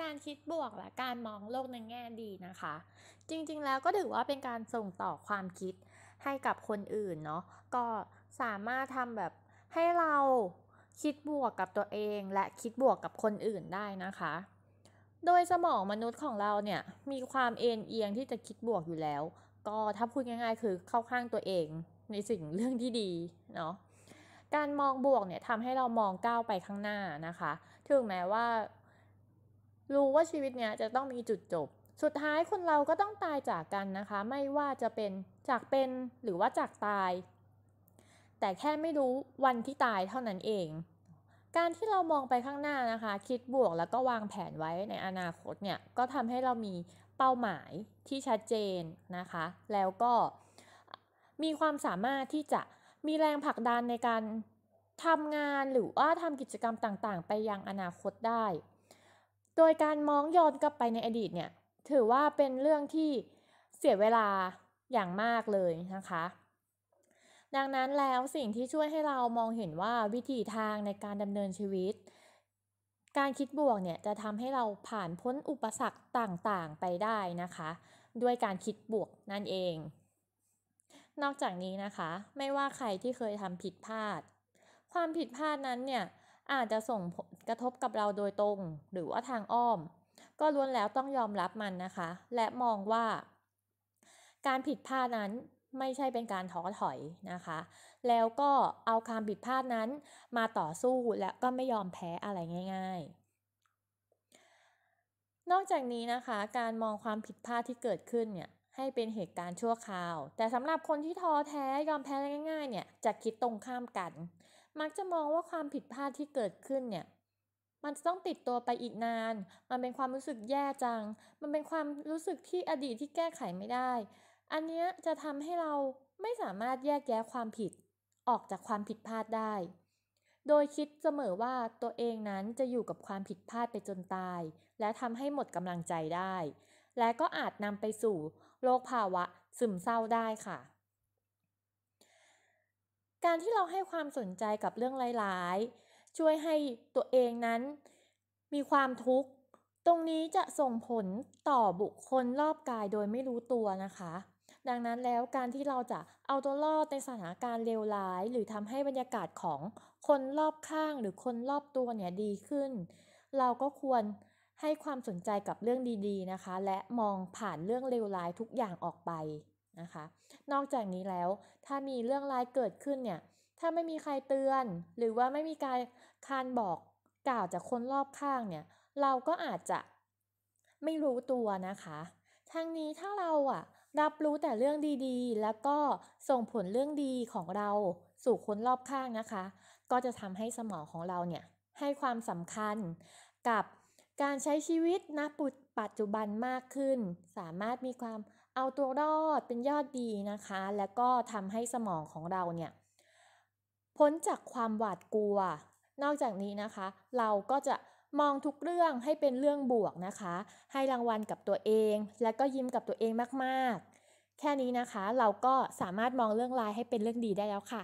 การคิดบวก และการมองโลกในแง่ดีนะคะ จริงๆแล้วก็ถือว่าเป็นการส่งต่อความคิดให้กับคนอื่นเนาะก็สามารถทำแบบให้เราคิดบวกกับตัวเองและคิดบวกกับคนอื่นได้นะคะ โดยสมองมนุษย์ของเราเนี่ยมีความเอ็นเอียงที่จะคิดบวกอยู่แล้ว ก็ถ้าพูดง่ายๆ คือเข้าข้างตัวเองในสิ่งเรื่องที่ดีเนาะการมองบวกเนี่ยทำให้เรามองก้าวไปข้างหน้านะคะถึงแม้ว่ารู้ว่าชีวิตเนี้ยจะต้องมีจุดจบ สุดท้ายคนเราก็ต้องตายจากกันนะคะ ไม่ว่าจะเป็นจากเป็นหรือว่าจากตาย แต่แค่ไม่รู้วันที่ตายเท่านั้นเอง การที่เรามองไปข้างหน้านะคะ คิดบวกแล้วก็วางแผนไว้ในอนาคตเนี่ยก็ทำให้เรามีเป้าหมายที่ชัดเจนนะคะ แล้วก็มีความสามารถที่จะมีแรงผลักดันในการทำงานหรือว่าทำกิจกรรมต่างๆ ไปยังอนาคตได้โดยการมองย้อนกลับไปในอดีตเนี่ย ถือว่าเป็นเรื่องที่เสียเวลาอย่างมากเลยนะคะ ดังนั้นแล้วสิ่งที่ช่วยให้เรามองเห็นว่าวิธีทางในการดำเนินชีวิต การคิดบวกเนี่ย จะทำให้เราผ่านพ้นอุปสรรคต่างๆไปได้นะคะ ด้วยการคิดบวกนั่นเอง นอกจากนี้นะคะไม่ว่าใครที่เคยทำผิดพลาด ความผิดพลาดนั้นเนี่ยอาจจะส่งกระทบกับเราโดยตรงหรือว่าทางอ้อม ก็ล้วนแล้วต้องยอมรับมันนะคะ และมองว่า การผิดพลาดนั้นไม่ใช่เป็นการท้อถอยนะคะ แล้วก็เอาความผิดพลาดนั้นมาต่อสู้และก็ไม่ยอมแพ้อะไรง่าย ๆ นอกจากนี้นะคะการมองความผิดพลาดที่เกิดขึ้นเนี่ยให้เป็นเหตุการณ์ชั่วคราว แต่สำหรับคนที่ท้อแท้ยอมแพ้ง่ายๆเนี่ยจะคิดตรงข้ามกันมักจะมองว่าความผิดพลาดที่เกิดขึ้นเนี่ย มันจะต้องติดตัวไปอีกนาน มันเป็นความรู้สึกแย่จัง มันเป็นความรู้สึกที่อดีตที่แก้ไขไม่ได้ อันนี้จะทำให้เราไม่สามารถแยกแยะความผิดออกจากความผิดพลาดได้ โดยคิดเสมอว่าตัวเองนั้นจะอยู่กับความผิดพลาดไปจนตาย และทำให้หมดกำลังใจได้ และก็อาจนำไปสู่โรคภาวะซึมเศร้าได้ค่ะการที่เราให้ความสนใจกับเรื่องร้ายๆ ช่วยให้ตัวเองนั้นมีความทุกข์ ตรงนี้จะส่งผลต่อบุคคลรอบกายโดยไม่รู้ตัวนะคะ ดังนั้นแล้วการที่เราจะเอาตัวรอดในสถานการณ์เลวร้าย หรือทำให้บรรยากาศของคนรอบข้างหรือคนรอบตัวเนี่ยดีขึ้น เราก็ควรให้ความสนใจกับเรื่องดีๆ นะคะ และมองผ่านเรื่องเลวร้ายทุกอย่างออกไปนะคะ นอกจากนี้แล้วถ้ามีเรื่องร้ายเกิดขึ้นเนี่ยถ้าไม่มีใครเตือนหรือว่าไม่มีการคานบอกกล่าวจากคนรอบข้างเนี่ย เราก็อาจจะไม่รู้ตัวนะคะทั้งนี้ถ้าเราอะรับรู้แต่เรื่องดีๆ แล้วก็ส่งผลเรื่องดีของเราสู่คนรอบข้างนะคะ ก็จะทำให้สมองของเราเนี่ยให้ความสำคัญกับการใช้ชีวิตณปัจจุบันมากขึ้น สามารถมีความเอาตัวรอดเป็นยอดดีนะคะ แล้วก็ทำให้สมองของเราเนี่ยพ้นจากความหวาดกลัว นอกจากนี้นะคะ เราก็จะมองทุกเรื่องให้เป็นเรื่องบวกนะคะ ให้รางวัลกับตัวเอง และก็ยิ้มกับตัวเองมากๆ แค่นี้นะคะเราก็สามารถมองเรื่องรายให้เป็นเรื่องดีได้แล้วค่ะ